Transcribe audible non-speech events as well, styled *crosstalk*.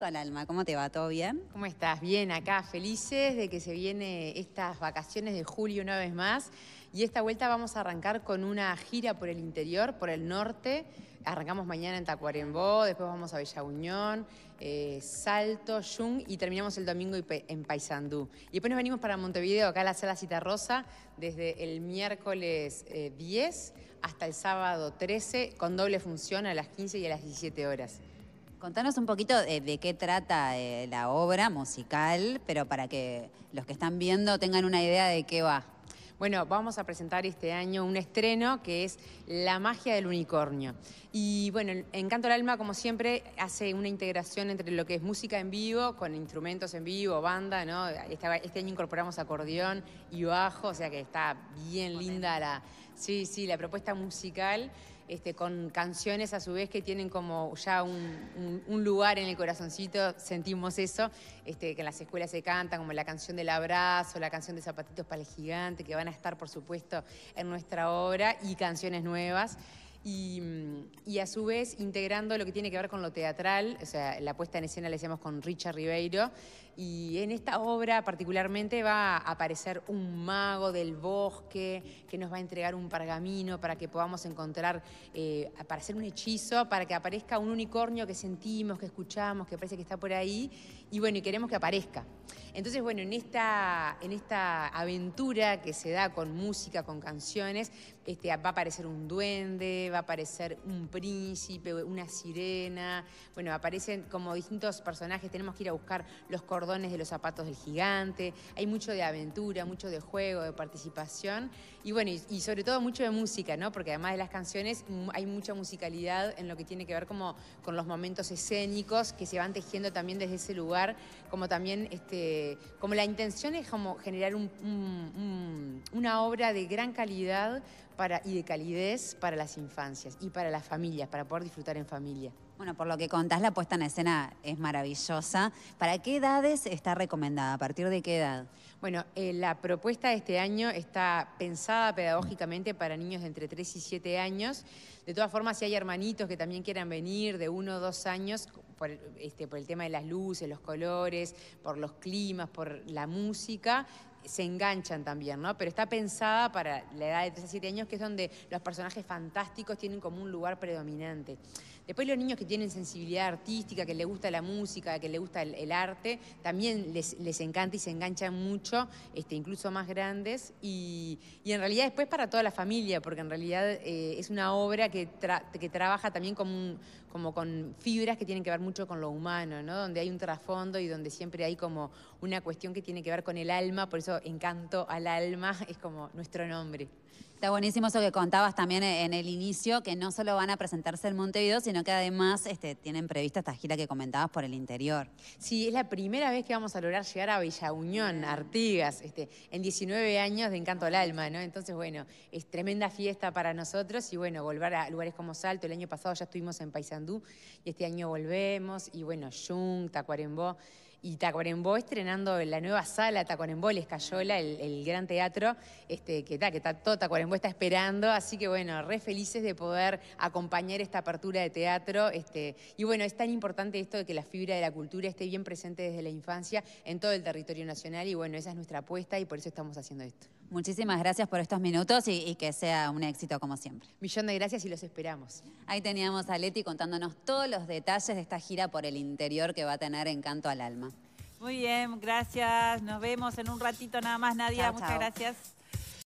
Hola alma, ¿cómo te va? ¿Todo bien? ¿Cómo estás? Bien, acá felices de que se vienen estas vacaciones de julio una vez más. Y esta vuelta vamos a arrancar con una gira por el interior, por el norte. Arrancamos mañana en Tacuarembó, después vamos a Bella Unión, eh, Salto, Yung y terminamos el domingo en Paysandú. Y después nos venimos para Montevideo, acá a la Sala Citarrosa, desde el miércoles 10 eh, hasta el sábado 13, con doble función a las 15 y a las 17 horas. Contanos un poquito de, qué trata eh, la obra musical, pero para que los que están viendo tengan una idea de qué va. Bueno, vamos a presentar este año un estreno que es La magia del unicornio. Y bueno, Encanto al Alma, como siempre, hace una integración entre lo que es música en vivo, con instrumentos en vivo, banda, ¿no? este, este año incorporamos acordeón y bajo, o sea que está bien linda la Sí, sí, la propuesta musical, este, con canciones a su vez que tienen como ya un, lugar en el corazoncito, sentimos eso, este, que en las escuelas se cantan, como la canción del abrazo, la canción de Zapatitos para el Gigante, que van a estar, por supuesto, en nuestra obra, y canciones nuevas. Y, a su vez integrando lo que tiene que ver con lo teatral, o sea, la puesta en escena la hacemos con Richard Ribeiro, y en esta obra particularmente va a aparecer un mago del bosque que nos va a entregar un pergamino para que podamos encontrar, eh, para hacer un hechizo, para que aparezca un unicornio que sentimos, que escuchamos, que parece que está por ahí, y bueno, y queremos que aparezca. Entonces, bueno, en esta, en esta aventura que se da con música, con canciones, este, va a aparecer un duende, aparecer un príncipe, una sirena, bueno, aparecen como distintos personajes, tenemos que ir a buscar los cordones de los zapatos del gigante, hay mucho de aventura, mucho de juego, de participación y bueno, y, sobre todo mucho de música, ¿no? Porque además de las canciones hay mucha musicalidad en lo que tiene que ver como con los momentos escénicos que se van tejiendo también desde ese lugar, como también, este, como la intención es como generar una obra de gran calidad para, y de calidez para las y para las familias, para poder disfrutar en familia. Bueno, por lo que contás, la puesta en escena es maravillosa. ¿Para qué edades está recomendada? ¿A partir de qué edad? Bueno, eh, la propuesta de este año está pensada pedagógicamente para niños de entre 3 y 7 años. De todas formas, si hay hermanitos que también quieran venir de 1 o 2 años, este, por el tema de las luces, los colores, por los climas, por la música, se enganchan también, ¿no? Pero está pensada para la edad de 3 a 7 años, que es donde los personajes fantásticos tienen como un lugar predominante. Después los niños que tienen sensibilidad artística, que les gusta la música, que les gusta el, arte, también les, encanta y se enganchan mucho, este, incluso más grandes. Y, en realidad después para toda la familia, porque en realidad eh, es una obra que, que trabaja también como, un, como con fibras que tienen que ver mucho con lo humano, donde hay un trasfondo y donde siempre hay como una cuestión que tiene que ver con el alma, por eso encanto al alma *laughs* es como nuestro nombre. Está buenísimo eso que contabas también en el inicio, que no solo van a presentarse en Montevideo, sino que además este, tienen prevista esta gira que comentabas por el interior. Sí, es la primera vez que vamos a lograr llegar a Villa Unión, Artigas, este, en 19 años de Encanto al Alma, ¿no? Entonces, bueno, es tremenda fiesta para nosotros y bueno, volver a lugares como Salto, el año pasado ya estuvimos en Paysandú y este año volvemos y bueno, Yung, Tacuarembó y Tacuarembó estrenando la nueva sala Tacuarembó, Escayola, el, gran teatro, este, que, está, que todo Tacuarembó está esperando, así que bueno, re felices de poder acompañar esta apertura de teatro, este, y bueno, es tan importante esto de que la fibra de la cultura esté bien presente desde la infancia en todo el territorio nacional, y bueno, esa es nuestra apuesta y por eso estamos haciendo esto. Muchísimas gracias por estos minutos y, y, que sea un éxito como siempre. Millón de gracias y los esperamos. Ahí teníamos a Leti contándonos todos los detalles de esta gira por el interior que va a tener Encanto al Alma. Muy bien, gracias. Nos vemos en un ratito nada más, Nadia. Muchas gracias.